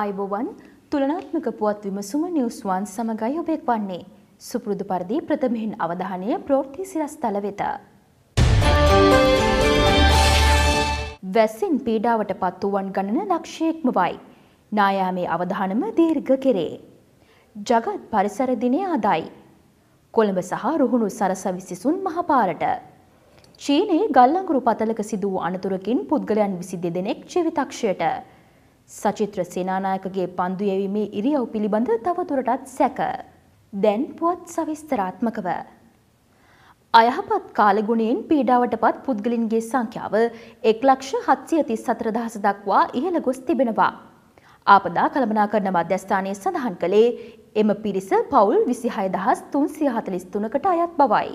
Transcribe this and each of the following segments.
අයිබෝවන් තුළනාත්මක පුවත් විමසුම නිවස්වන් සමඟයි ඔබෙක් වන්නේ. සුපුරුදු පරිදි ප්‍රථමයෙන් අවධානය ප්‍රෝර්ති සිරස්තල වෙත. වැස්සින් පීඩාවට පත් වුවන් ගණන ලක්ෂයෙක්මවයි. නායාමේ අවධානම දීර්ඝ කෙරේ. ජගත් පරිසර දිනය අදයි. කොළඹ සහ රුහුණු සරසවි සිසුන් මහපාරට. චීනයේ ගල්ලංගුරු පතලක සිදු වූ අනතුරකින් පුද්ගලයන් විසි දෙදෙනෙක් ජීවිතක්ෂයට සචිත්‍ර සේනානායකගේ පන්දු යෙවීමේ ඉරියව් පිළිබඳ තවදුරටත් සැක. දැන් පුවත් සවිස්තරාත්මකව. අයහපත් කාලගුණයෙන් පීඩාවට පත් පුද්ගලින්ගේ සංඛ්‍යාව එක් ලක්ෂ හත්සිය තිස් සතර දහස දක්වා ඉහළ ගොස් තිබෙනවා. ආපදා කළමනාකරණ මධ්‍යස්ථානය සඳහන් කළේ එම පිරිස පවුල් විසිහය දහස් තුන්සිය හතලිස් තුනකට අයත් බවයි.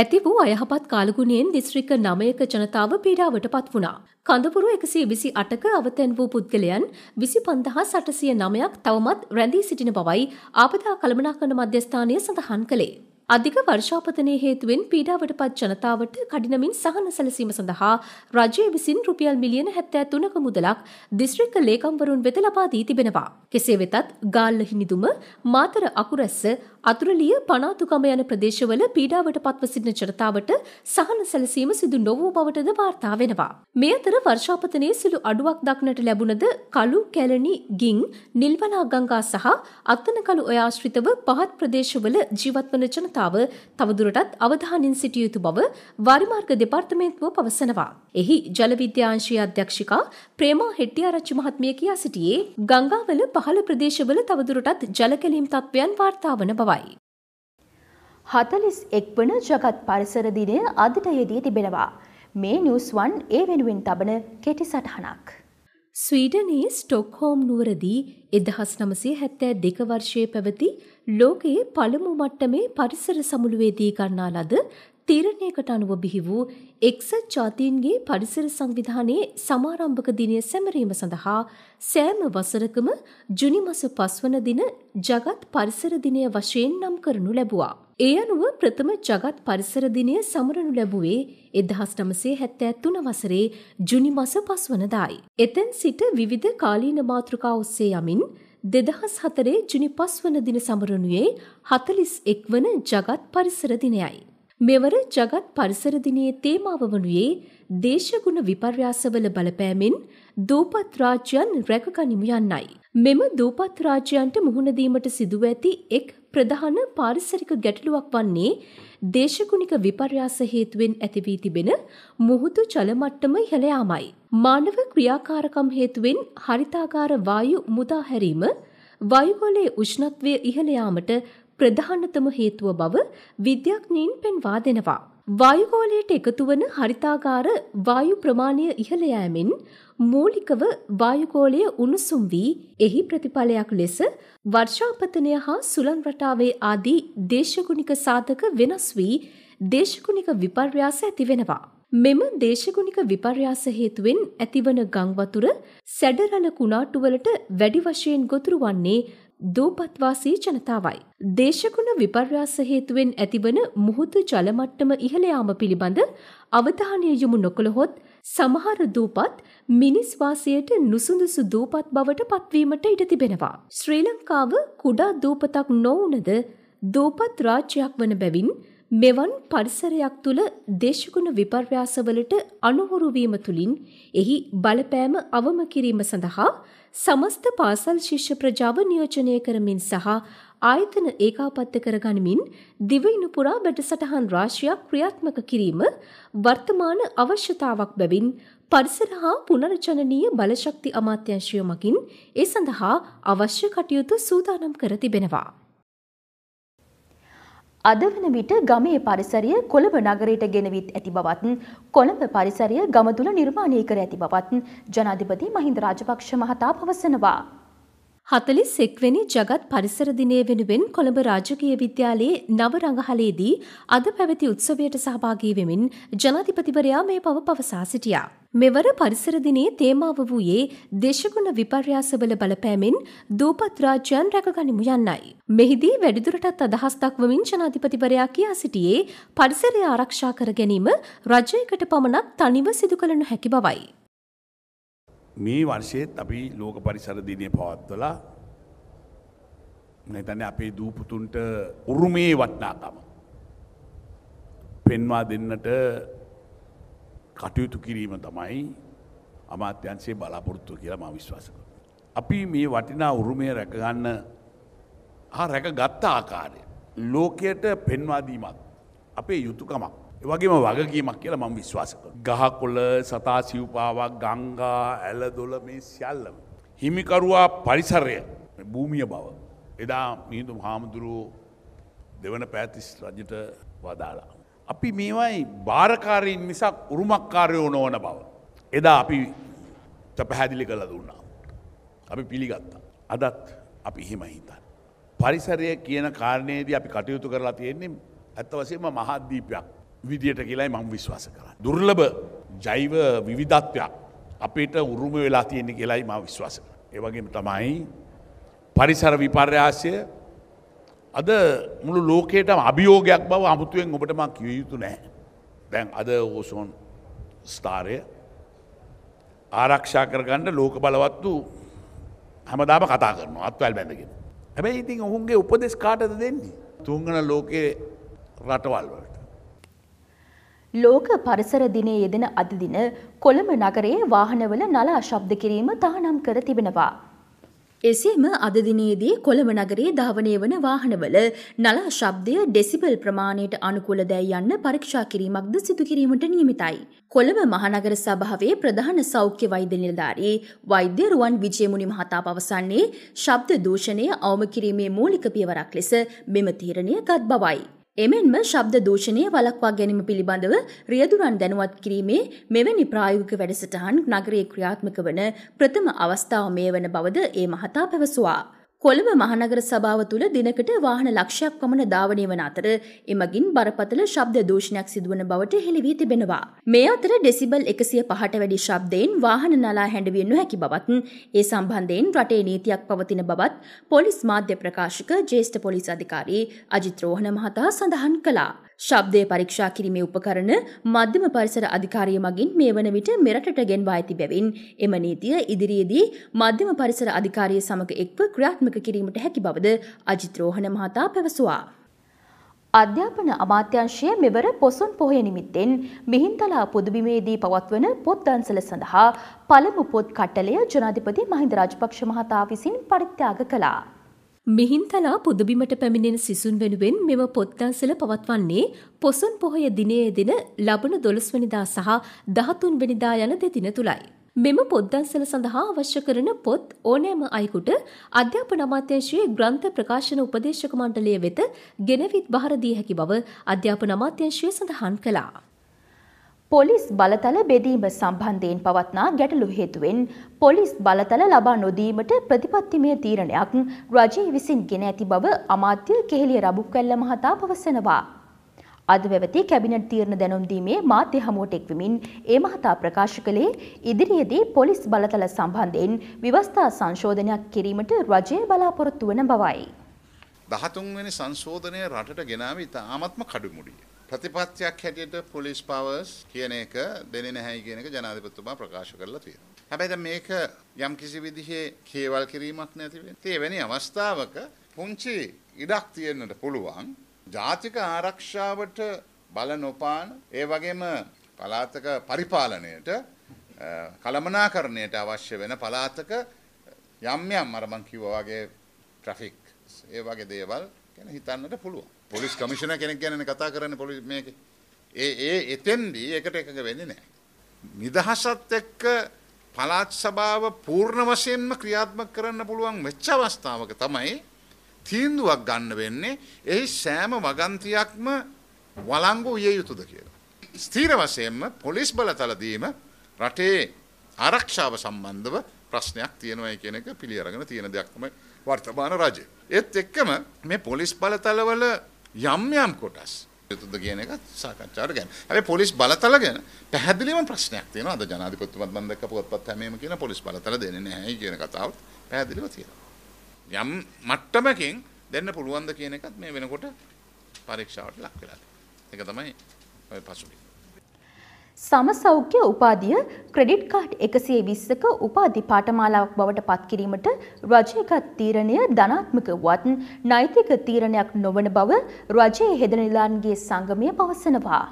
ඇති වූ අයහපත් කාලගුණයෙන් දිස්ත්‍රික්ක නමයක ජනතාව පීඩාවට පත් වුණා. කඳපුරු එකසේ විසි අටක අවතැන් වූ පුද්ගලයන් විසි පන්දහා සටසිය නමයක් තවමත් රැඳී සිටින බවයි ආපදා කළමනාකරන මධ්‍යස්ථානය සඳහන් කළේ. අධික වර්ෂාපතනය හේතුවෙන් පීඩාවට පත් ජනතාවට කඩිනමින් සහන සැලසීම සඳහා රජය විසින් රුපියල් මිලියන හැත්තෑ තුනක මුදලක් දිස්ත්‍රික්ක ලේකම්වරුන් වෙත ලබා දී තිබෙනවා. කෙසේ වෙතත් ගාල්ල හිමිදුම, මාතර අකුරැස්ස, අතුරුලිය පනාතුකම යන ප්‍රදේශවල පීඩාවට පත්ව සිටින ජනතාවට සහන සැලසීම සිදු නොවූ බවටද වාර්තා වෙනවා. මේ අතර වර්ෂාපතනයේ සිළු අඩුවක් දක්නට ලැබුණද කළු කැලණි ගින් නිල්වලා ගංගා සහ අත්තනකළු ඔය ආශ්‍රිතව පහත් ප්‍රදේශවල ජීවත් වන ජනතාව තවදුරටත් අවධානින් සිටිය යුතු බව වරිමාර්ග දෙපාර්තමේන්තුව පවසනවා. එහි ජලවිද්‍යාංශයේ අධ්‍යක්ෂිකා ප්‍රේමා හෙට්ටිආරච්චි මහත්මිය කියා සිටියේ ගංගාවල පහළ ප්‍රදේශවල තවදුරටත් ජලකැලීම් තත්ත්වයන් වාර්තා වන බව පවසවයි. හතලිස් එක්වන ජගත් පරිසර දිනය අදට යෙදී තිබෙනවා. මේ නිවස්වන් ඒ වෙනුවෙන් තබන කෙටි සටහනක්. ස්වීඩනයේ ස්ටොක්හෝම් නුවරදී එදහස් නමසේ හැත්තෑ දෙක වර්ෂය පැවති ලෝකයේ පළමු මට්ටමේ පරිසර සමුළුවේදී ගන්නා ලද තීරණයකට අනුව බිහි වූ එක්සත් ජාතීන්ගේ පරිසර සංවිධානයේ සමාරම්භක දිනය සැමරීම සඳහා සෑම වසරකම ජුනි මස 5 වන දින ජගත් පරිසර දිනය වශයෙන් නම් කරනු ලැබුවා. ඒ අනුව ප්‍රථම ජගත් පරිසර දිනය සමරනු ලැබුවේ 1973 වසරේ ජුනි මස 5 වනදායි. එතෙන් සිට විවිධ කාලීන මාතෘකා ඔස්සේ යමින් දෙදහස් හතරේ ජුනි පස්වන දින සමරණුවේ හතලිස් එක්වන ජගත් පරිසර දිනයයි. මෙවර ජගත් පරිසර දිනයේ තේමාව වනුයේ දේශගුණ විපර්යාසවල බලපෑමෙන් දූපත් රාජ්‍යයන් රැකගනිමු යන්නයි. මෙම දූපත් රාජ්‍යයන්ට මුහුණ දීමට සිදුව ඇති එක් ප්‍රධාන පාරිසරික ගැටලුවක් වන්නේ දේශගුණික විපර්යාස හේතුවෙන් ඇති වී තිබෙන මුහුදු ජල මට්ටම ඉහළ යාමයි. මානව ක්‍රියාකාරකම් හේතුවෙන් හරිතාගාර වායු මුදා හැරීම වායුගොලයේ උෂ්ණත්වය ඉහළ යාමට ප්‍රධානතම හේතුව බව විද්‍යාඥයින් පෙන්වා දෙනවා. වායුගෝලයට එකතු වන හරිතාගාර වායු ප්‍රමාණය ඉහළ යෑමෙන් මූලිකව වායුගෝලය උණුසුම් වී එහි ප්‍රතිඵලයක් ලෙස වර්ෂාපතනය හා සුළන් රටාවේ ආදී දේශගුණික සාධක වෙනස් වී දේශගුණික විපර්යාස ඇතිවෙනවා. මෙම දේශගුණික විපර්යාස හේතුවෙන් ඇතිවන ගංවතුර සැඩරල කුණාටුවලට වැඩි වශයෙන් ගොතුරු වන්නේ දූපත්වාසී ජනතාවයි. දේශගුණ විපර්යාස හේතුවෙන් ඇතිවන මුහුදු ජලමට්ටම ඉහළ යාම පිළිබඳ අවධානය යොමු නොකළහොත් සමහර දූපත් මිනිස් වාසයට නුසුඳුසු දූපත් බවට පත්වීමට ඉඩ තිබෙනවා. ශ්‍රී ලංකාව කුඩා දූපතක් නොවුනද දූපත් රාජ්‍යයක් වන බැවින් මෙවන් පරිසරයක් තුළ දේශගුණ විපර්යාසවලට අනුහුරු වීම තුලින් එහි බලපෑම අවම කිරීම සඳහා සමස්ත පාසල් ශිෂ්‍ය ප්‍රජාව නියෝජනය කරමින් සහ ආයතන ඒකාපත්ත කරගනිමින් දිවයින පුරා වැඩසටහන් රාශියක් ක්‍රියාත්මක කිරීම වර්තමාන අවශ්‍යතාවක් බැවින් පරිසර හා පුනරචනනීය බලශක්ති අමාත්‍යංශය මගින් ඒ සඳහා අවශ්‍ය කටයුතු සූදානම් කර තිබෙනවා. අද වන විට ගමේ පරිසරය කොළඹ නගරයට ගෙනවිත් ඇති බවත් කොළඹ පරිසරය ගම තුළ නිර්මාණය කර ඇති බවත් ජනාධිපති මහින්ද රාජපක්ෂ මහතා පවසනවා. හතලිස් එක්වැනි ජගත් පරිසර දිනය වෙනුවෙන් කොළඹ රාජකීය විද්‍යාලයේ නව රඟහලේදී අද පැවති උත්සවයට සහභාගී වෙමින් ජනාධිපතිවරයා මේ පව පවසා සිටියා. මෙවර පරිසර දිනේ තේමාව වූයේ දේශගුණ විපර්යාසවල බලපෑමෙන් දූපත් රාජ්‍යයන් රැකගනිමු යන්නයි. මෙහිදී වැඩිදුරටත් අදහස් දක්වමින් ජනාධිපතිවරයා කියා සිටියේ පරිසරය ආරක්ෂා කර ගැනීම රජයකට පමණක් තනිව සිදු කළ නොහැකි බවයි. මේ වර්ෂයත් අපි ලෝක පරිසර දිනය පවත්වලා නැතන අපේ දූපුතුන්ට උරුමේ වටනාකම. පෙන්වා දෙන්නට කටයුතු කිරීම තමයි අමාත්‍යන්සේ බලාපොරොත්තු කියලා ම විශ්වාසක. අපි මේ වටිනා උරුමය රැකගන්න රැක ගත්තා ආකාරය. ලෝකයට පෙන්වාදීමත් අපේ යුතුකමක්. වගේම වගකීමක් කියලා මම විශ්වාසක. ගහකොල සතා සිව්පාවක් ගංගා ඇල දොල මේ සියල්ලම. හිමිකරුවා පරිසරය භූමිය බව. එදා මිහිඳු හාමුදුරුවෝ දෙවන පැතිස් රජට වදාලා. අපි මේවයි භාරකාරයෙන් මිසක් උරුමක්කාරයෝ නොවන බව. එදා අපි පැහැදිලි කළ දුන්නා. අපි පිළිගත්තා. අදත් අපි එහෙම හිතන්න. පරිසරය කියන කාරණයේදී අපි කටයුතු කරලා තියෙන්නේ ඇත්ත වසේම මහද්දීපයක් විදියට කියලායි මං විශ්වාස කරන්න. දුර්ලභ ජෛව විවිධත්වයක් අපිට උරුම වෙලා තියෙන්නේ කියලායි මා විශ්වාස කර. ඒවගේම තමයි පරිසර විපර්යාසය අද මුළු ලෝකයටම අභියෝගයක් බව අමුතුවෙන් ඔබට මං කිව යුතු නෑ. දැන් අද ඕසෝන් ස්ථාරය ආරක්ෂා කරගන්න ලෝක බලවත් වූ හැමදාම කතා කරන අත්වැල් බැඳගෙන. හැබැයි ඉතින් ඔහුන්ගේ උපදෙස් කාටද දෙන්නේ. තුංගන ලෝකයේ රටවල්වට. ලෝක පරිසර දිනේ යෙදෙන අදදින කොළඹ නගරයේ වාහනවල නලා ශබ්ද කිරීම තහනම් කර තිබෙනවා. එසේම අදදිනයේදී කොළඹ නගරේ ධාවනය වන වාහනවල නලා ශබ්දය ඩෙසිබල් ප්‍රමාණයට අනුකූල දැයි යන්න පරීක්ෂා කිරීමක්ද සිදුකිරීමට නියමිතයි. කොළඹ මහනගර සභාවේ ප්‍රධාන සෞඛ්‍ය වෛද්‍ය නිලධාරී වෛද්‍ය රුවන් විජේමුනි මහතා පවසන්නේ ශබ්ද දූෂණය අවම කිරීමේ මූලික පියවරක් ලෙස මෙම තීරණය ගත් බවයි. එමෙන්ම ශබ්ද දූෂණය වලක්වා ගැනීම පිළිබඳව රියදුරන් දැනුවත් කිරීමේ මෙවැනි ප්‍රායෝගික වැඩසටහන් නගරයේ ක්‍රියාත්මක වන ප්‍රථම අවස්ථාව මේ වන බවද ඒ මහතා පැවසුවා. කොළඹ මහනගර සභාව තුළ දිනකට වාහන ලක්ෂයක් පමණ ධාවනය වන අතර එමගින් බරපතල ශබ්ද දූෂණයක් සිදුවන බවට හෙළිවී තිබෙනවා. මේ අතර ඩෙසිබල් එකසිය පහට වැඩි ශබ්දයෙන් වාහන නලා හැඩවිය නොහැකි බවත් ඒ සම්බන්ධයෙන් රටේ නීතියක් පවතින බවත් පොලිස් මාධ්‍ය ප්‍රකාශක ජේෂ්ඨ පොලිස් අධිකාරී අජිත්‍රෝහණ මහතා සඳහන් කළා. ශබ්දය පරීක්ෂා කිරීමේ උපකරණ මධ්‍යම පරිසර අධිකාරිය මගින් මේ වන විට මෙරටට ගෙන්වා ඇති බැවින් එම නීතිය ඉදිරියේදී මධ්‍යම පරිසර අධිකාරිය සමග එක්ව ක්‍රියාත්මක කිරීමට හැකි බවද අජිත් රෝහණ මහතා පැවසුවා. අධ්‍යාපන අමාත්‍යංශය මෙවර පොසොන් පොහොය නිමිත්තෙන් මිහින්තලා පුදුබිමේදී පවත්වන පොත් දන්සල සඳහා පළමු පොත් කට්ටලය ජනාධිපති මහින්ද රාජපක්ෂ මහතා විසින් පරිත්‍යාග කළා. මිහින්තලා පුදුබිමට පැමිණෙන සිසුන් වෙනුවෙන් මෙම පොත්දන්සල පවත්වන්නේ පොසොන් පොහොය දිනයේ දින ලබන දොළස්වනිදා සහ දහතුන් වෙනිදා යන දෙදින තුළයි. මෙම පොද්දන්සල සඳහා අවශ්‍ය කරන පොත් ඕනෑම අයකුට අධ්‍යාපන අමාත්‍යංශයේ ග්‍රන්ථ ප්‍රකාශන උපදේශක මණ්ඩලය වෙත ගෙනවිත් බහර දී හැකි බව අධ්‍යාපන අමාත්‍යංශය සඳහන් කළා. පොලිස් බලතල බෙදීම සම්බන්ධයෙන් පවත්නා ගැටලු හේතුවෙන් පොලිස් බලතල ලබා නොදීමට ප්‍රතිපත්තිමය තීරණයක් රජය විසින් ගෙන ඇති බව අමාත්‍ය කෙහෙලිය රබුක්වැල්ල මහතා පවසනවා. අද වැවති කැබිනට් තීරණ දැනුම් දීමේ මාධ්‍ය හමුවට එක්වමින් ඒ මහතා ප්‍රකාශ කළේ ඉදිරියේදී පොලිස් බලතල සම්බන්ධයෙන් විවස්ථා සංශෝධනයක් කිරීමට රජය බලාපොරොත්තු වන බවයි. දහතුන්වැනි සංශෝධනය රටට ගෙනාව ඉතාමත්ම කඩුමුඩිය. ප්‍රතිපත්තියක් හැටියට පොලිස් පවර්ස් කියන එක දෙන්නේ නැහැ කියන එක ජනාධිපතිතුමා ප්‍රකාශ කරලා තියෙනවා. හැබැයි දැන් මේක යම් කිසි විදිහේ කේවල් කිරීමක් නැති වෙන්නේ. ඒ වෙනි අවස්ථාවක පුංචි ඉඩක් තියෙන්නට පුළුවන්. ජාතික ආරක්ෂාවට බල නොපාන ඒ වගේම පලාතක පරිපාලනයට කළමනාකරණයට අවශ්‍ය වෙන පලාතක යම් යම් අර මං කිව්වා වගේ ට්‍රැෆික් ඒ වගේ දේවල් ගැන හිතන්නට පුළුවන්. පොලිස් කමිෂනර් කෙනෙක් ගැනනේ කතා කරන්නේ පොලිස් මේකේ. ඒ ඒ එතෙන්දී එකට එකඟ වෙන්නේ නැහැ. නිදහසත් එක්ක පළාත් සභාව පූර්ණ වශයෙන්ම ක්‍රියාත්මක කරන්න පුළුවන් වෙච්ච අවස්ථාවක තමයි තීන්දුවක් ගන්න වෙන්නේ. එහි සෑම වගන්තියක්ම වළංගු විය යුතුද කියලා. ස්ථීර වශයෙන්ම පොලිස් බලතල දීම රටේ ආරක්ෂාව සම්බන්ධව ප්‍රශ්නයක් තියෙනවයි කියන එක පිළි අරගෙන තියෙන දෙයක් තමයි වර්තමාන රජය. ඒත් එක්කම මේ පොලිස් බලතලවල යම් යම් කොටස් යුතුද කියන එක සාකච්ඡාවට ගන්න. හැබැයි පොලිස් බලතල ගැන පැහැදිලිවම ප්‍රශ්නයක් තියෙනවා. අද ජනාධිපතිතුමත් මම දැක්ක පොත්පත් හැමෙම කියන පොලිස් බලතල දෙන්නේ නැහැ කියන කතාවත් පැහැදිලිව තියෙනවා. යම් මට්ටමකින් දෙන්න පුළුවන්ද කියන එකත් මේ වෙනකොට පරීක්ෂාවට ලක් වෙලා තියෙනවා. ඒක තමයි ඔය පසුබිම. සම සෞඛ්‍ය උපාධිය ක්‍රෙඩිට් කාඩ් එකසේ විස්සක උපාධි පාටමාලාවක් බවට පත්කිරීමට රජයගත් තීරණය ධනාත්මක වත් නෛතික තීරණයක් නොවන බව රජයේ හෙදනිලාන්ගේ සංගමය පවසනවා.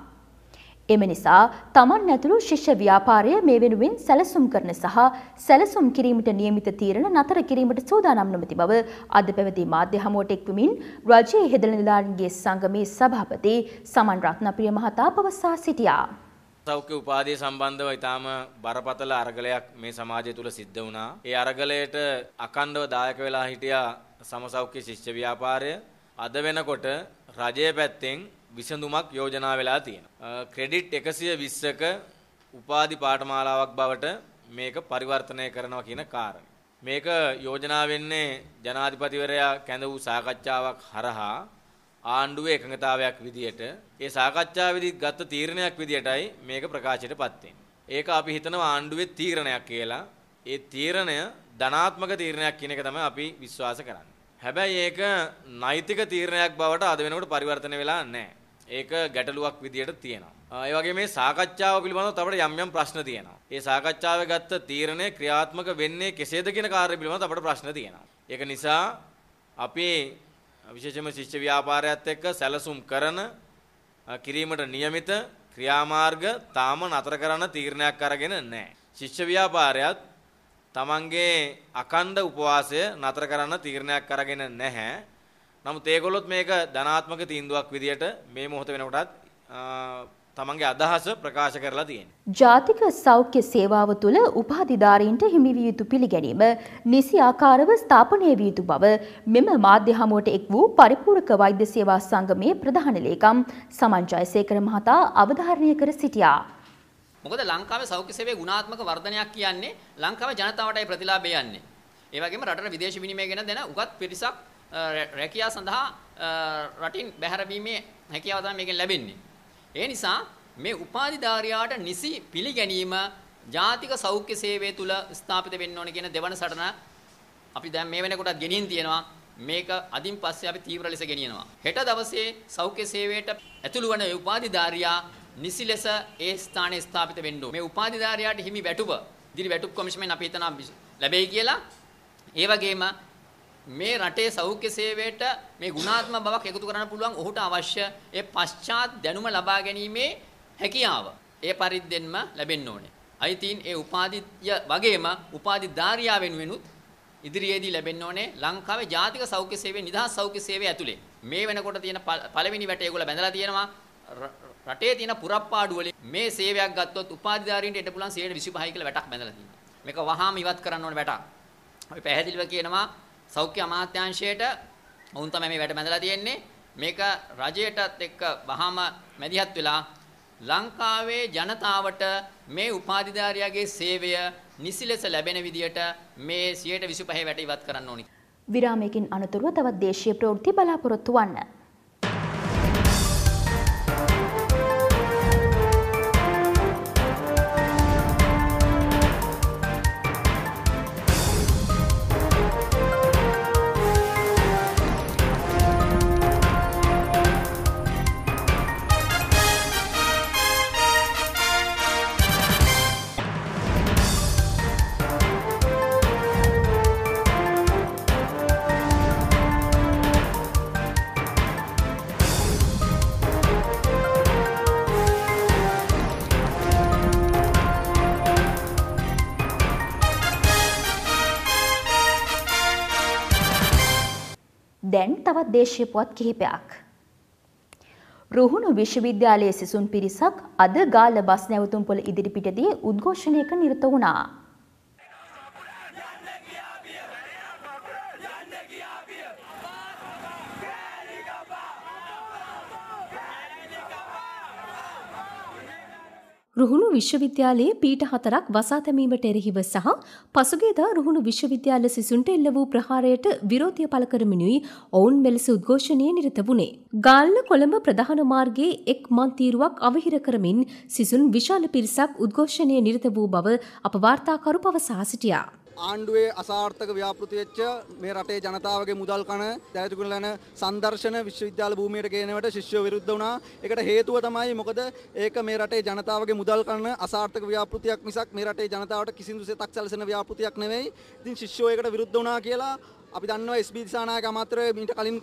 එම නිසා තමන් ඇතුළු ශිෂ්‍ය ව්‍යාපාරය මේ වෙනුවෙන් සැලසුම් කරන සහ සැලසුම් කිරීමට නියමිත තීරණ නතර කිරීමට සූදානම් නොමති බව අද පැවති මාධ්‍ය හමුවට එක්වමින් රජයේ හෙදනිලාන්ගේ සංගමේ සභාපති සමන් රත්නප්‍රිය මහතා පවසා සිටියා. සෞඛ්‍ය උපාධිය සම්බන්ධව ඊටාම බරපතල අරගලයක් මේ සමාජය තුල සිද්ධ වුණා. ඒ අරගලයට අකණ්ඩව දායක වෙලා හිටියා සමසෞඛ්‍ය ශිෂ්‍ය ව්‍යාපාරය. අද වෙනකොට රජය පැත්තෙන් විසඳුමක් යෝජනා වෙලා තියෙනවා. ක්‍රෙඩිට් 120ක උපාධි පාඨමාලාවක් බවට මේක පරිවර්තනය කරනවා කියන කාරණය. මේක යෝජනා වෙන්නේ ජනාධිපතිවරයා කැඳ වූ සාකච්ඡාවක් හරහා ආණ්ඩුවේ එකඟතාවයක් විදියට ඒ සාකච්ඡාවේදී ගත්ත තීරණයක් විදියටයි මේක ප්‍රකාශයට පත් ඒක අපි හිතනවා ආණ්ඩුවේ තීරණයක් කියලා. ඒ තීරණය ධනාත්මක තීරණයක් කියන එක තමයි අපි විශ්වාස කරන්නේ. හැබැයි ඒක නෛතික තීරණයක් බවට අද වෙනකොට පරිවර්තනය වෙලා නැහැ. ඒක ගැටලුවක් විදියට තියෙනවා. ඒ වගේ මේ සාකච්ඡාව පිළිබඳව අපිට යම් යම් ප්‍රශ්න තියෙනවා. ඒ සාකච්ඡාවේ ගත්ත තීරණය ක්‍රියාත්මක වෙන්නේ කෙසේද කියන කාර්ය පිළිබඳව අපිට ප්‍රශ්න තියෙනවා. ඒක නිසා අපේ විශේෂයෙන්ම ශිෂ්‍ය ව්‍යාපාරයත් එක්ක සැලසුම් කරන කිරීමට નિયમિત ක්‍රියාමාර්ග තාම නතර කරන තීරණයක් අරගෙන නැහැ. ශිෂ්‍ය ව්‍යාපාරයත් තමන්ගේ අකණ්ඩ උපවාසය නතර කරන තීරණයක් අරගෙන නැහැ. නමුත් ඒගොල්ලොත් මේක ධනාත්මක තීන්දුවක් විදියට මේ මොහොත වෙනකොටත් තමන්ගේ අදහස ප්‍රකාශ කරලා තියෙනවා. ජාතික සෞඛ්‍ය සේවාව තුළ උපාධිධාරීන්ට හිමිවිය යුතු පිළිගැනීම නිසි ආකාරව ස්ථාපනය විය යුතු බව මෙම මාධ්‍ය හමුවට එක් වූ පරිපූරක වෛද්‍ය සේවා සංගමයේ ප්‍රධාන ලේකම් සමන් ජයසේකර මහතා අවධාරණය කර සිටියා. මොකද ලංකාවේ සෞඛ්‍ය සේවයේ ගුණාත්මක වර්ධනයක් කියන්නේ ලංකාවේ ජනතාවටයි ප්‍රතිලාභය යන්නේ. ඒ වගේම රටට විදේශ විනිමය ගැන දෙන උගත් පිරිසක් රැකියාව සඳහා රටින් බැහැරවීමේ හැකියාව තමයි මේකෙන් ලැබෙන්නේ. ඒ නිසා මේ උපාධිධාරියාට නිසි පිළිගැනීම ජාතික සෞඛ්‍ය සේවය තුල ස්ථාපිත වෙන්න ඕන කියන දෙවන සටන අපි දැන් මේ වෙනකොටත් ගෙනින් තියෙනවා මේක අදින් පස්සේ අපි තීව්‍ර ලෙස ගෙනියනවා හෙට දවසේ සෞඛ්‍ය සේවයට ඇතුළු වන උපාධිධාරියා නිසි ලෙස ඒ ස්ථානයේ ස්ථාපිත වෙන්න ඕන මේ උපාධිධාරියාට හිමි වැටුප ඉදිරි වැටුප් කොමිෂමෙන් අපි හිතනවා ලැබෙයි කියලා ඒ වගේම මේ රටේ සෞඛ්‍ය සේවයට මේ ගුණාත්ම බවක් එකතු කරන්න පුළුවන් ඔහුට අවශ්‍ය ඒ පශ්චාත් දැනුම ලබා ගැනීමේ හැකියාව ඒ පරිද්දෙන්ම ලැබෙන්න ඕනේ. අයිතින් ඒ උපාධිය වගේම උපාධි ධාරියා වෙනුවෙනුත් ඉදිරියේදී ලැබෙන්න ඕනේ ලංකාවේ ජාතික සෞඛ්‍ය සේවයේ නිදහස් සෞඛ්‍ය සේවය ඇතුලේ. මේ වෙනකොට තියෙන පළවෙනි වැටේ ඒගොල්ලෝ බැඳලා තියෙනවා රටේ තියෙන පුරප්පාඩු වලින් මේ සේවයක් ගත්තොත් උපාධි ධාරීන්ට එන්න පුළුවන් 25යි කියලා වැටක් බැඳලා තියෙනවා. මේක වහාම ඉවත් කරන්න ඕනේ වැටක්. අපි පැහැදිලිව කියනවා සෞඛ්‍ය අමාත්‍යාංශයට වුන් තමයි මේ වැඩ බැඳලා තියෙන්නේ. මේක රජයටත් එක්ක වහම මැදිහත් වෙලා ලංකාවේ ජනතාවට මේ උපාධිධාරියාගේ සේවය නිසි ලෙස ලැබෙන විදියට මේ 125 වැට ඉවත් කරන්න ඕනි. විරාමයකින් අනතුරුව තවත් දේශීය ප්‍රවෘත්ති බලාපොරොත්තු වන්න. තවත් දේශීපුවත් කිහිපයක්. රුහුණු විශ්වවිද්‍යාලයේ සිසුන් පිරිසක් අද ගාල්ල බස් නැවතුම්පොළ ඉදිරිපිටදී උද්ඝෝෂණයක නිරත වුණා. රුහුණු විශ්වවිද්‍යාලයේ පීට හතරක් වසා තැමීමට එරෙහිව සහ පසුගේදා රුහුණු විශ්වවිද්‍යාල සිසුන්ට එල්ල වූ ප්‍රහාරයට විරෝධය පළ කරමිනුයි ඔවුන් මෙලෙස උද්ඝෝෂණයේ නිරත වුණේ. ගාල්ල කොළඹ ප්‍රධාන මාර්ගයේ එක් මන් තීරුවක් අවහිර කරමින් සිසුන් විශාල පිරිසක් උද්ඝෝෂණයේ නිරත වූ බව අප වාර්තාකරු පවසා සිටියා. ආණ්ඩුවේ අසාර්ථක ව්‍යාපෘති වෙච්ච මේ රටේ ජනතාවගේ මුදල් කන දැවතුකුණ ලන සංදර්ශන විශ්වවිද්‍යාල භූමියට ගේනවට ශිෂ්‍යෝ විරුද්ධ වුණා. ඒකට හේතුව තමයි මොකද ඒක මේ රටේ ජනතාවගේ මුදල් කන අසාර්ථක ව්‍යාපෘතියක් මිසක් මේ රටේ ජනතාවට කිසිදු සෙතක් සැලසෙන ව්‍යාපෘතියක් නෙවෙයි. ඉතින් ශිෂ්‍යෝ ඒකට විරුද්ධ වුණා කියලා අපි දන්නවා SB දිසානායක අමාත්‍යරේ මීට කලින්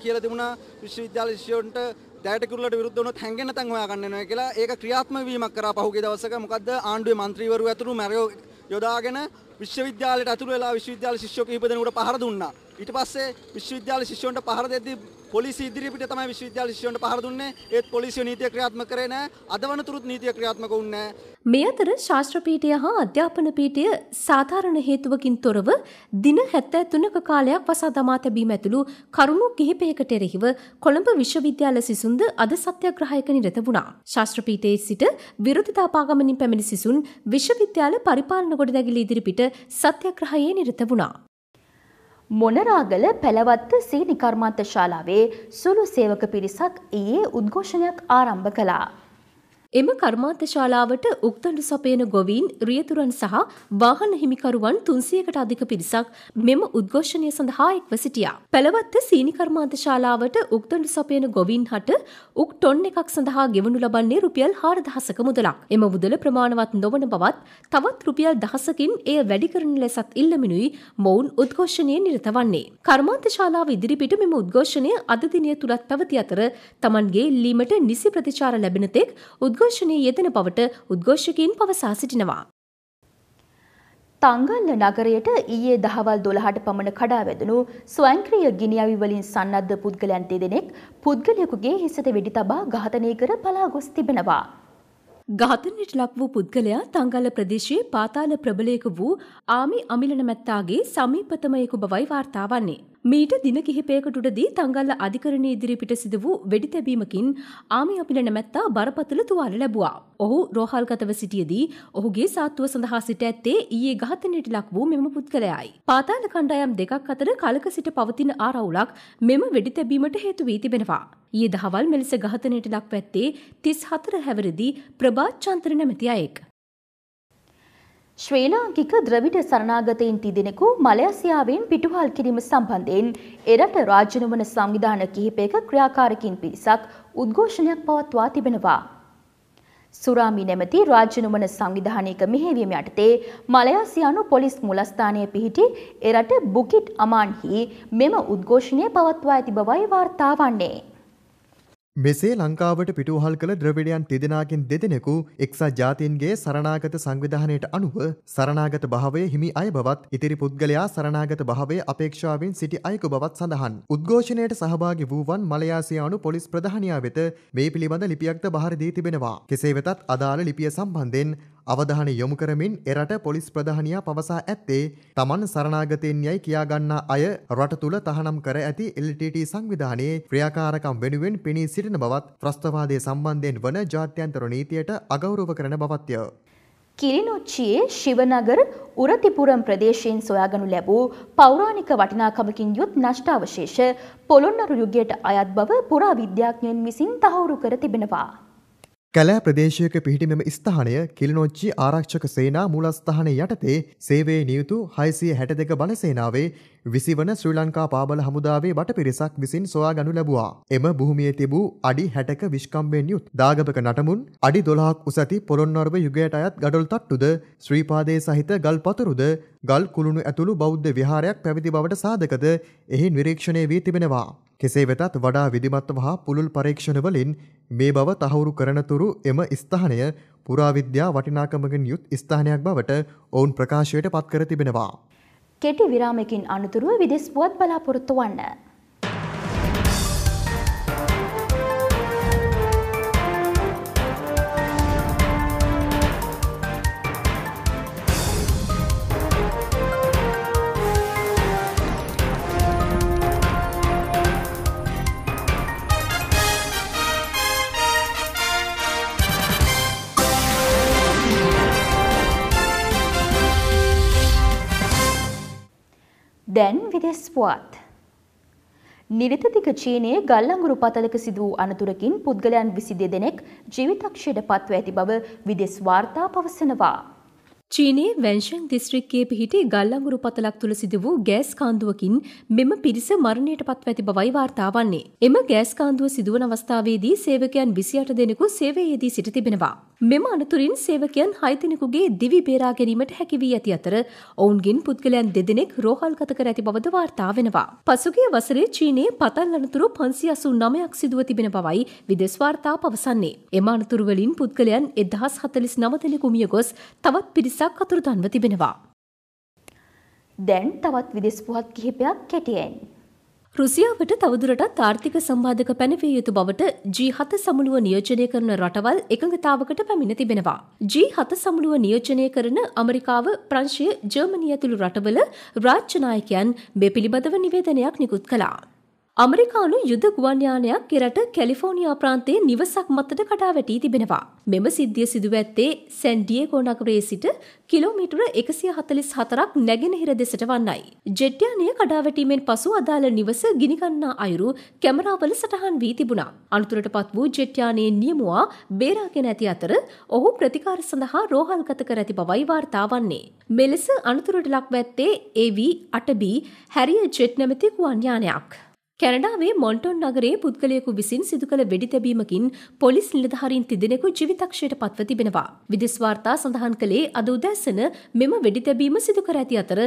කියලා තිබුණා විශ්වවිද්‍යාල ශිෂ්‍යයන්ට දැටකුරලට විරුද්ධ වුණොත් හැංගෙන තැන් හොයාගන්න වෙනවා කියලා ඒක ක්‍රියාත්මක වීමක් කරා පහුගිය දවසක මොකද්ද ආණ්ඩුවේ മന്ത്രിවරු ඇතුළු මැරයෝ යොදාගෙන විශ්වවිද්‍යාලයට ඇතුළු වෙලා විශ්වවිද්‍යාල ශිෂ්‍යෝ කිහිප දෙනෙකුට පහර දුන්නා. ඊට පස්සේ විශ්වවිද්‍යාල ශිෂ්‍යයන්ට පහර දෙද්දී පොලිසිය ඉදිරියට තමයි විශ්වවිද්‍යාල ශිෂ්‍යයන්ට පහර දුන්නේ. ඒත් පොලිසිය නීතිය ක්‍රියාත්මක කරේ නැහැ. අද වනතුරුත් නීතිය ක්‍රියාත්මක වුන්නේ මේ අතර ශාස්ත්‍ර පීඨය හා අධ්‍යාපන පීඨය සාධාරණ හේතුවකින් තොරව දින 73ක කාලයක් වසා දමා තැබීම ඇතුළු කරුණු කිහිපයකට එරෙහිව කොළඹ විශ්වවිද්‍යාල සිසුන්ද අද සත්‍යග්‍රහයක නිරත වුණා. ශාස්ත්‍ර පීඨයේ සිට විරෝධතා පාගමනින් පැමිණි සිසුන් විශ්වවිද්‍යාල පරිපාලන ගොඩනැගිලි ඉදිරිපිට සත්‍යග්‍රහයේ නිරත වුණා. මොනරාගල පැලවත්ත සීනි කර්මාන්ත ශාලාවේ සුළු සේවක පිරිසක් ඊයේ උද්ඝෝෂණයක් ආරම්භ කළා. එම කර්මාන්ත ශාලාවට උක්දඬු සපයන ගොවීන්, රියතුරන් සහ වාහන හිමිකරුවන් 300කට අධික පිරිසක් මෙම උද්ඝෝෂණය සඳහා එක්ව සිටියා. පළවත්ත සීනි කර්මාන්ත ශාලාවට උක්දඬු සපයන ගොවීන් හට උක් ටොන් එකක් සඳහා ගෙවනු ලබන්නේ රුපියල් 4000ක මුදලක්. එම මුදල ප්‍රමාණවත් නොවන බවත් තවත් රුපියල් දහසකින් එය වැඩි කරන ලෙසත් ඉල්ලමිනුයි මොවුන් උද්ඝෝෂණයේ නිරත වන්නේ. කර්මාන්ත ශාලාව ඉදිරිපිට මෙම උද්ඝෝෂණය අද දිනය තුලත් පැවති අතර තමන්ගේ ඉල්ලීමට නිසි ප්‍රතිචාර ලැබෙන තෙක් උද්ඝෝෂණය උද්ඝෝෂණයේ යෙදෙන බවට උද්ඝෝෂකයින් පවසා සිටිනවා. තංගල්ල නගරයට ඊයේ දහවල් දොළහට පමණ කඩා වැදනු ස්වංක්‍රීය ගිනිියවි වලින් සන්නද්ධ පුද්ගලයන් දෙදෙනෙක් පුද්ගලයකුගේ හිසට වෙඩි තබා ඝාතනය කර පලා ගොස් තිබෙනවා. ඝාතනයට ලක් වූ පුද්ගලයා තංගල්ල ප්‍රදේශයේ පාතාල ප්‍රබලයක වූ ආමි අමිලනමැත්තාගේ සමීපතමයෙකු බවයි වාර්තා වන්නේ. මීට දින කිහිපයකටුටදී තංගල්ල අධිකරණ ඉදිරිපිට සිද වූ වෙඩි තැබීමකින් ආමි අපිල නැමැත්තා බරපතල තුවාල ලැබවා. ඔහු රෝහල්ගතව සිටියදී ඔහුගේ සාත්තුව සඳහා සිට ඇත්තේ ඊයේ ඝාතනයට ලක් වූ මෙම පුද්ගලයයි. පාතාල කණ්ඩායම් දෙකක් අතර කලක සිට පවතින ආරවුලක් මෙම වෙඩි තැබීමට හේතු වී තිබෙනවා. ඊයේ දහවල් මෙලෙස ඝාතනයට ලක් වැත්තේ 34 හැවිරිදි ප්‍රභාත් චන්ද්‍ර නැමැති අයෙක්. ශ්‍රී ලාංකික ද්‍රවිඩ සරණාගතයින් තිදෙනෙකු මලයාසියාවෙන් පිටුහල් කිරීම සම්බන්ධයෙන් එරට රාජ්‍ය නොවන සංවිධාන කිහිපයක ක්‍රියාකාරකින් පිරිසක් උද්ඝෝෂණයක් පවත්වා තිබෙනවා. සුරාමි නැමැති රාජ්‍ය නොවන සංවිධානයක මෙහෙවීම යටතේ මලයාසියානු පොලිස් මුලස්ථානය පිහිටි එරට බුකිට් අමාන්හි මෙම උද්ඝෝෂණය පවත්වා ඇති බවයි වාර්තා වන්නේ. මෙසේ ලංකාවට පිටුහල් කළ ද්‍රවිඩයන් තිදෙනගෙන් දෙදෙනෙකු එක්සත් ජාතින්ගේ සරනාගත සංවිධානයට අනුව සරනාගත භාවය හිමි අය බවත් ඉතිරි පුද්ගලයා සරනාගත භාවය අපේක්ෂාවෙන් සිටි අයකු බවත් සඳහන්. උද්ඝෝෂණයට සහභාගි වූවන් මලයාසියානු පොලිස් ප්‍රධානියා වෙත මේ පිළිබඳ ලිපියක්ද බාර දී තිබෙනවා. කෙසේ වෙතත් අදාළ ලිපිය සම්බන්ධයෙන් අවධානය යොමු කරමින් එරට පොලිස් ප්‍රධානියා පවසා ඇත්තේ තමන් සරණාගතයන් යයි කියාගන්නා අය රට තුළ තහනම් කර ඇති LTT සංවිධානයේ ක්‍රියාකාරකම් වෙනුවෙන් පෙනී සිටින බවත් ත්‍රස්තවාදය සම්බන්ධයෙන් වන ජාත්‍යන්තර නීතියට අගෞරව කරන බවත්ය. කිරිනොච්චියේ ශිවනගර උරතිපුරම් ප්‍රදේශයෙන් සොයාගනු ලැබූ පෞරාණික වටිනාකමකින් යුත් නෂ්ටාවශේෂ පොළොන්නරු යුගයට අයත් බව පුරාවිද්‍යාඥයන් විසින් තහවුරු කර තිබෙනවා. කැලෑ ප්‍රදේශයක පිහිටි මෙම ස්ථානය කිලිනොච්චි ආරක්ෂක සේනා මූලස්ථානය යටතේ සේවේ නියුතු හයිසිය හැට දෙක බලසේනාවේ විසිවන ශ්‍රී ලංකා පාබල හමුදාවේ බට පිරිසක් විසින් සොයා ගනු ලැබවා. එම භූමිය තිබූ අඩි හැටක විශ්කම්බෙන් යුත් දාගපක නටමුන් අඩි දොළහක් උසැති පොළොන්නොරව යුගයට අයත් ගඩොල් තට්ටුද ශ්‍රීපාදය සහිත ගල් පතුරුද ගල් කුළුණු ඇතුළු බෞද්ධ විහාරයක් පැවිදි බවට සාධකද එහි නිරීක්ෂණය වී තිබෙනවා. කෙසේ වෙතත් වඩා විධිමත්ව හා පුළුල් පරීක්ෂණවලින් මේ බව තහවුරු කරනතුරු එම ස්ථානය පුරාවිද්‍යා වටිනාකමකින් යුත් ස්ථානයක් බවට ඔවුන් ප්‍රකාශයට පත්කර තිබෙනවා. කෙටි විරාමකින් අනතුරුව විදෙස් පුවත් බලාපොරොත්තු වන්න. දෙස්පුවත්. නිරිතතික චීනයේ ගල්ලංගුරු පතලක සිදු වූ අනතුරකින් පුද්ගලයන් විසි දෙදෙනෙක් ජීවිතක්ෂයට පත්ව ඇති බව විදෙස් වාර්තා පවසනවා. චීනයේ වැංශන් දිස්ත්‍රික්කයේ පිහිටි ගල්ලංගුරු පතලක් තුළ සිදු වූ ගෑස් කාන්දුවකින් මෙම පිරිස මරණයට පත්ව ඇති බවයි වාර්තා වන්නේ. එම ගෑස් කාන්දුව සිදුවන අවස්ථාවේදී සේවකයන් 28 දෙනෙකු සේවයේදී සිට තිබෙනවා. මෙම අනතුරින් සේවකයන් හයතිනෙකුගේ දිවි බේරා ගැනීමට හැකිවී ඇති අතර ඔවුන්ගෙන් පුද්ගලයන් දෙදෙනෙක් රෝහල් කත කර ඇති බවද වාර්තා වෙනවා. පසුගේ වසරේ චීනයේ පතල් අනතුරු පන්සි අසු නමයක් සිදුව තිබෙන බවයි විදෙස්වාර්තා පවසන්නේ. එම අනතුරුවලින් පුද්ගලයන් එදහස් හතලිස් නවතෙනෙකු මිය ගොස් තවත් පිරිසක් අතුරුදන්ව තිබෙනවා. දැන් තවත් විදෙස් පුවත් කිහිපයක් කැටියෙන්. රුසියාවට තවදුරටත් ආර්ථික සම්බාධක පැනවිය යුතු බවට G7 සමුළුව නියෝජනය කරන රටවල් එකඟතාවකට පැමිණ තිබෙනවා. G7 සමුළුව නියෝජනය කරන අමරිකාව, ප්‍රංශය, ජර්මනිය ඇතුළු රටවල රාජ්‍ය නායකයන් මේ පිළිබඳව නිවේදනයක් නිකුත් කළා. අමරිකානු යුද ගුවන්යානයක් එරට කැලිෆෝනියා ප්‍රාන්තයේ නිවසක් මතට කඩා වැටී තිබෙනවා. මෙම සිද්ධිය සිදුව ඇත්තේ සැන්ඩියගෝ නගරයේ සිට කිලෝමීටර 144ක් නැගෙනහිර දෙසට වන්නයි. ජෙට් යානය කඩා වැටීමෙන් පසු අදාළ නිවස ගිනිගන්නා අයුරු කැමරාවල සටහන් වී තිබුණා. අනතුරටපත් වූ ජෙට් යානයේ නියමුවා බේරාගෙන ඇති අතර ඔහු ප්‍රතිකාර සඳහා රෝහල්ගත කර ඇති බවයි වාර්තා වන්නේ. මෙලෙස අනතුරට ලක්ව ඇත්තේ AV-8B හැරිය ජෙට් නැමැති ගුවන් යානයක්. කැනඩාවේ මොන්ටොන් නගරේ පුද්ගලයෙකු විසින් සිදු කළ වෙඩි තැබීමකින් පොලිස් නිලධාරීන් තිදෙනෙකු ජීවිතක්ෂයට පත්ව තිබෙනවා. විදෙස් වාර්තා සඳහන් කළේ අද උදැසන මෙම වෙඩි තැබීම සිදු කර ඇති අතර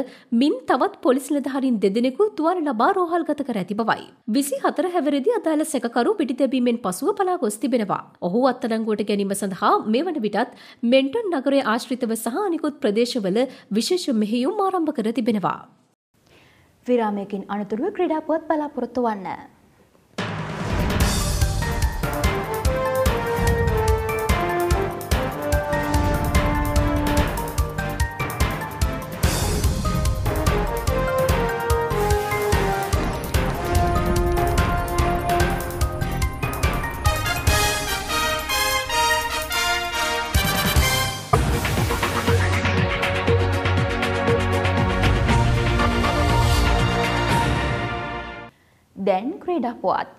මින් තවත් පොලිස් නිලධාරීන් දෙදෙනෙකු තුවාල ලබා රෝහල්ගත කර ඇති බවයි. 24 හැවිරිදි අදාළ සැකකරු පිටි තැබීමෙන් පසුව පලා ගොස් තිබෙනවා. ඔහු අත්අඩංගුවට ගැනීම සඳහා මේවන විටත් මෙන්ටොන් නගරයේ ආශ්‍රිතව සහ අනිකුත් ප්‍රදේශවල විශේෂ මෙහෙයුම් ආරම්භ කර තිබෙනවා. විරාමයකින් අනතුරුව ක්‍රඩාපුවත් බලාපොරොත්තු වන්න. දැන් ක්‍රීඩා පුවත්.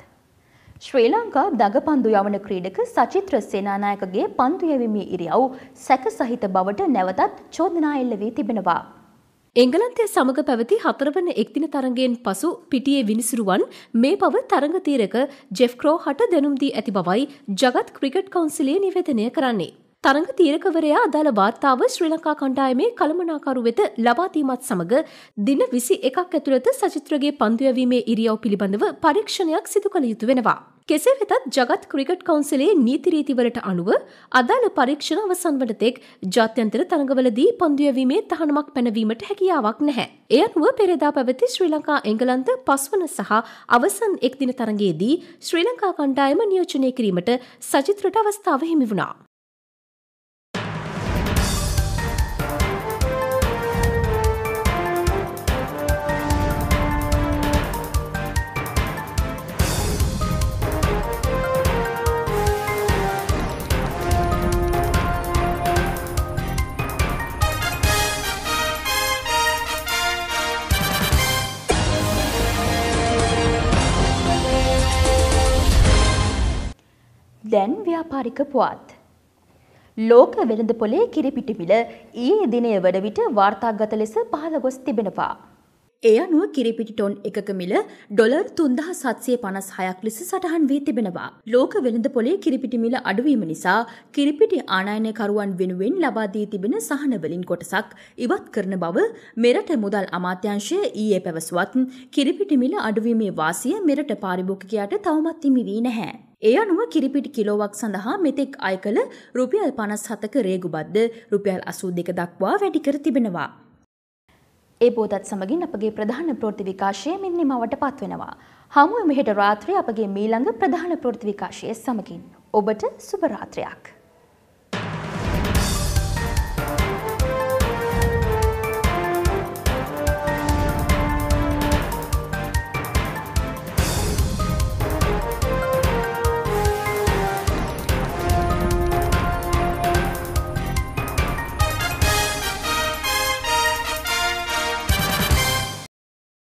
ශ්‍රී ලංකා දඟපන්දු යවන ක්‍රීඩක සචිත්‍ර සේනානායකගේ පන්දු යැවීමේ ඉරියව් සැක සහිත බවට නැවතත් චෝදනා එල්ල වී තිබෙනවා. එංගලන්තය සමඟ පැවති හතරවන එක්තින තරගෙන් පසු පිටියේ විනිසුරුවන් මේ පව තරඟ තීරක ජෙෆ්ක්‍රෝ හට දැනුම්දී ඇති බවයි ජගත් ක්‍රිකට් කවන්සිලේ නිවේදනය කරන්නේ. තරඟ තීරකවරයා අදාළ වාර්තාව ශ්‍රී ලංකා කණ්ඩායමේ කළමනාකරු වෙත ලබා දීමත් සමග දින 21ක් ඇතුළත සචිත්‍රගේ පන්දු යැවීමේ ඉරියව් පිළිබඳව පරීක්ෂණයක් සිදු කළ යුතු වෙනවා. කෙසේ වෙතත් ජගත් ක්‍රිකට් කවුන්සිලේ නීති රීතිවලට අනුව අදාළ පරීක්ෂණ අවසන් වන තෙක් ජාත්‍යන්තර තරඟවලදී පන්දු යැවීමේ තහනමක් පැනවීමට හැකියාවක් නැහැ. ඒ අනුව පෙරදා පැවති ශ්‍රී ලංකා එංගලන්ත පස්වන සහ අවසන් එක් දින තරඟයේදී ශ්‍රී ලංකා කණ්ඩායම නියෝජනය කිරීමට සචිත්‍රට අවස්ථාව හිමි වුණා. ව්‍යාපාරික පුවත්. ලෝක වෙළඳ පොලේ කිරිපිටිමිල ඊයේ දිනය වන විට වාර්තාගත ලෙස පහළ ගොස් තිබෙනවා. ඒ අනුව කිරිපිටි ටොන් එකක මිල ඩොලර් තුන්දහ සත්සය පනස් හයක් ලෙස සටහන් වී තිබෙනවා. ලෝක වෙළඳ පොලේ කිරිපිටි මිල අඩුවීම නිසා කිරිපිටි ආනායනකරුවන් වෙනුවෙන් ලබාදී තිබෙන සහනවලින් කොටසක් ඉවත් කරන බව මෙරට මුදල් අමාත්‍යංශය ඊයේ පැවසුවත් කිරිපිටි මිල අඩුවීමේ වාසිය මෙරට පාරිභෝගිකයාට තවමත් හිමි වී නැහැ. ඒ අනුව කිරිපිටි කිලෝවක් සඳහා මෙතෙක් අය කළ රුපියල් පනස් හතක රේගුබද්ද රුපියල් අසූ දෙක දක්වා වැඩිකර තිබෙනවා. ඒ බෝධත් සමගින් අපගේ ප්‍රධාන ප්‍රෘති විකාශය මෙන්න මවට පත්වෙනවා. හමුව මෙහෙට රාත්‍රී අපගේ මීළඟ ප්‍රධාන ප්‍රෘති විකාශය සමගින්. ඔබට සුභරාත්‍රයක්.